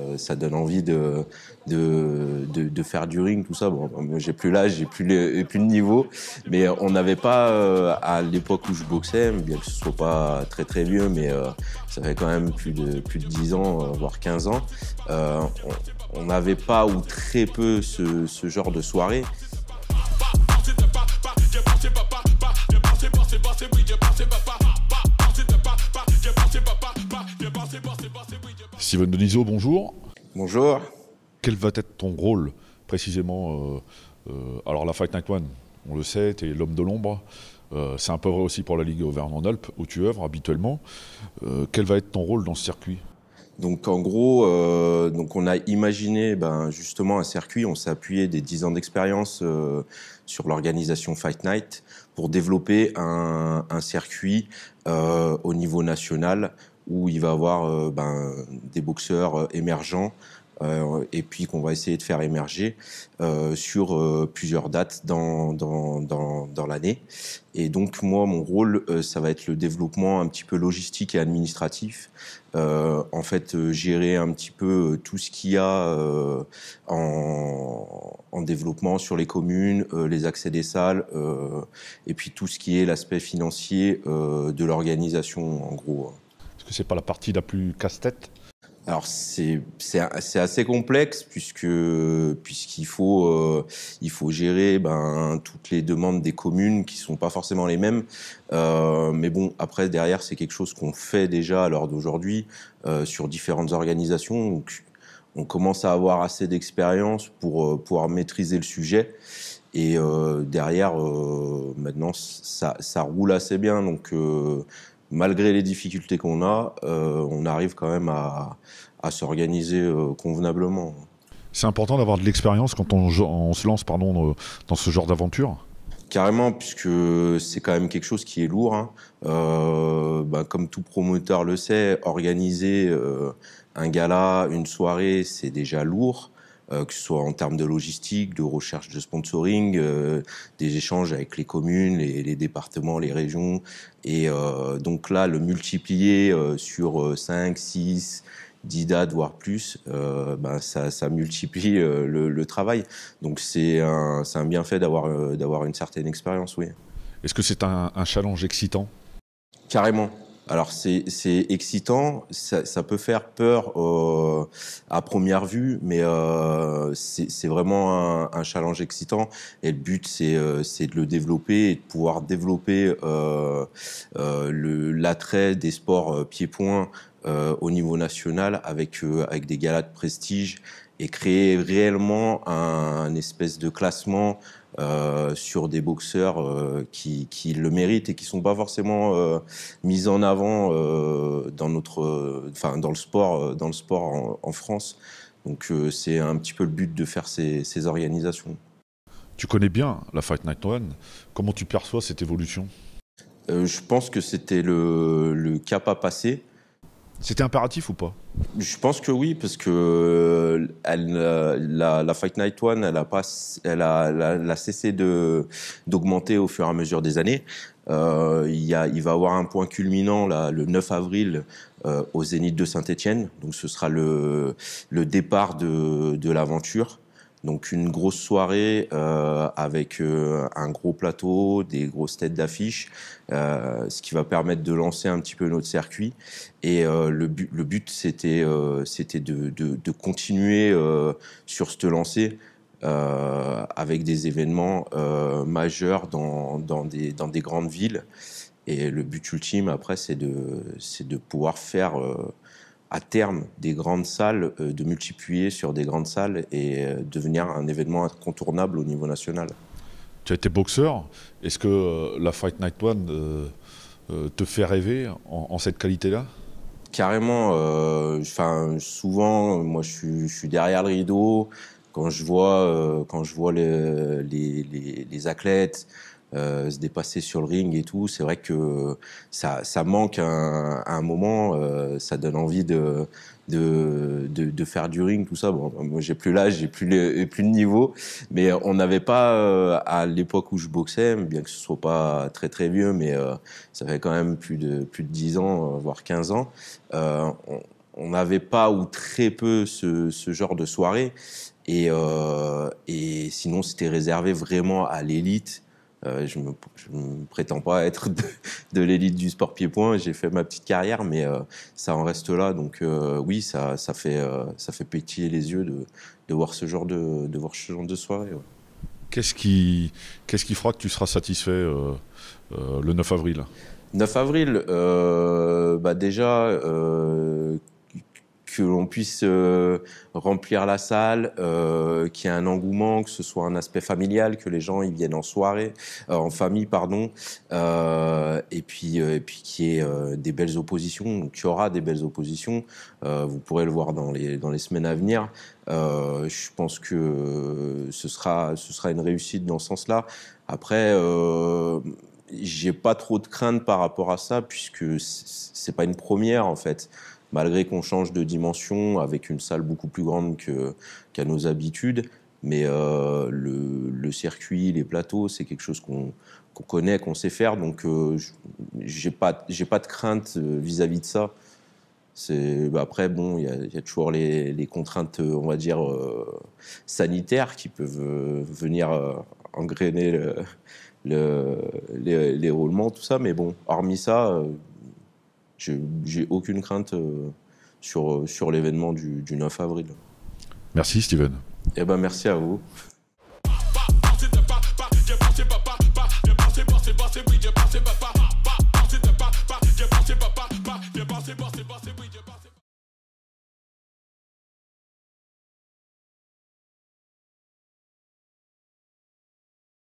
Euh, ça donne envie de, de, de, faire du ring, tout ça. Bon, j'ai plus l'âge, j'ai plus, le, plus le niveau, mais on n'avait pas, euh, à l'époque où je boxais, bien que ce soit pas très très vieux, mais euh, ça fait quand même plus de, plus de 10 ans, voire 15 ans, on n'avait pas ou très peu ce, ce genre de soirée. Steven Deniso, bonjour. Bonjour. Quel va être ton rôle précisément euh, euh, Alors la Fight Night One, on le sait, tu es l'homme de l'ombre. Euh, c'est un peu vrai aussi pour la Ligue Auvergne-en-Alpes, où tu œuvres habituellement. quel va être ton rôle dans ce circuit donc en gros, donc on a imaginé ben, justement un circuit, on s'est appuyé des dix ans d'expérience sur l'organisation Fight Night pour développer un, circuit au niveau national où il va avoir euh, ben, des boxeurs euh, émergents euh, et puis qu'on va essayer de faire émerger euh, sur plusieurs dates dans, dans, dans, dans l'année. Et donc moi, mon rôle, ça va être le développement un petit peu logistique et administratif. en fait, gérer un petit peu tout ce qu'il y a en, en, développement sur les communes, les accès des salles, et puis tout ce qui est l'aspect financier de l'organisation, en gros. Est-ce que c'est pas la partie la plus casse-tête alors c'est assez complexe puisque puisqu'il faut euh, il faut gérer ben toutes les demandes des communes qui sont pas forcément les mêmes euh, mais bon après derrière c'est quelque chose qu'on fait déjà à l'heure d'aujourd'hui euh, sur différentes organisations on commence à avoir assez d'expérience pour pouvoir maîtriser le sujet et derrière maintenant ça, ça roule assez bien donc malgré les difficultés qu'on a, euh, on arrive quand même à, s'organiser euh, convenablement. C'est important d'avoir de l'expérience quand on, se lance pardon, dans ce genre d'aventure Carrément, puisque c'est quand même quelque chose qui est lourd. Hein. Euh, bah, comme tout promoteur le sait, organiser un gala, une soirée, c'est déjà lourd. Euh, que ce soit en termes de logistique, de recherche de sponsoring, euh, des échanges avec les communes, les, départements, les régions. Et euh, donc là, le multiplier sur 5, 6, 10 dates, voire plus, ben ça, multiplie le, travail. Donc c'est un, bienfait d'avoir une certaine expérience, oui. Est-ce que c'est un, un challenge excitant Carrément, alors c'est excitant, ça, peut faire peur euh, à première vue, mais euh, c'est vraiment un, challenge excitant. Et le but euh, c'est de le développer et de pouvoir développer l'attrait des sports pieds-points au niveau national avec avec des galas de prestige et créer réellement un, espèce de classement euh, sur des boxeurs euh, qui, le méritent et qui sont pas forcément euh, mis en avant euh, dans notre, enfin dans le sport, dans le sport en, France. Donc c'est un petit peu le but de faire ces, ces, organisations. Tu connais bien la Fight Night One. Comment tu perçois cette évolution Je pense que c'était le, le, cap à passer c'était impératif ou pas Je pense que oui, parce que euh, elle, euh, la, Fight Night One, elle a, pas, elle a, cessé d'augmenter au fur et à mesure des années. Euh, il, y a, il va avoir un point culminant là, le 9 avril euh, au Zénith de saint etienne Donc ce sera le, le départ de, de l'aventure. Donc une grosse soirée euh, avec euh, un gros plateau, des grosses têtes d'affiche, euh, ce qui va permettre de lancer un petit peu notre circuit. Et le but, le c'était c'était de, continuer sur ce lancer. avec des événements majeurs dans, des, dans des grandes villes. Et le but ultime, après, c'est de, de pouvoir faire à terme des grandes salles, euh, de multiplier sur des grandes salles et euh, devenir un événement incontournable au niveau national. Tu as été boxeur. Est-ce que euh, la Fight Night One te fait rêver en, cette qualité-là Carrément. Enfin, souvent, moi, je suis, derrière le rideau quand je vois, quand je vois les, les athlètes. Euh, se dépasser sur le ring et tout. C'est vrai que ça, ça manque un, à un moment, euh, ça donne envie de, de, de, de, faire du ring, tout ça. Bon, moi, j'ai plus l'âge, j'ai plus le, plus niveau, mais on n'avait pas euh, à l'époque où je boxais, bien que ce soit pas très très vieux, mais ça fait quand même plus de plus de 10 ans, voire 15 ans. on n'avait pas ou très peu ce, ce genre de soirée. Et, et sinon, c'était réservé vraiment à l'élite euh, je ne me, prétends pas être de, l'élite du sport pied-point. J'ai fait ma petite carrière, mais euh, ça en reste là. Donc euh, oui, ça, ça, fait, ça fait pétiller les yeux de, de, voir ce genre de, de voir ce genre de soirée. Qu'est-ce qui, qu'est-ce qui fera que tu seras satisfait le 9 avril 9 avril, bah déjà que l'on puisse euh, remplir la salle, euh, qu'il y ait un engouement, que ce soit un aspect familial, que les gens ils viennent en soirée, euh, en famille, pardon, euh, et puis, et puis qu'il y ait des belles oppositions, qu'il y aura des belles oppositions, vous pourrez le voir dans les, dans les semaines à venir. je pense que ce sera, ce sera une réussite dans ce sens-là. Après, euh, j'ai pas trop de crainte par rapport à ça, puisque c'est pas une première en fait malgré qu'on change de dimension avec une salle beaucoup plus grande qu'à nos habitudes. Mais euh, le, circuit, les plateaux, c'est quelque chose qu'on, connaît, qu'on sait faire. Donc, euh, je j'ai pas, j'ai pas de crainte euh, vis-à-vis de ça. C'est, bah, après, bon, il y, a toujours les, contraintes, on va dire, sanitaires qui peuvent venir engrainer les, roulements, tout ça. Mais bon, hormis ça, j'ai aucune crainte euh, sur, euh, sur l'événement du, du 9 avril. Merci Steven. Eh ben, merci à vous.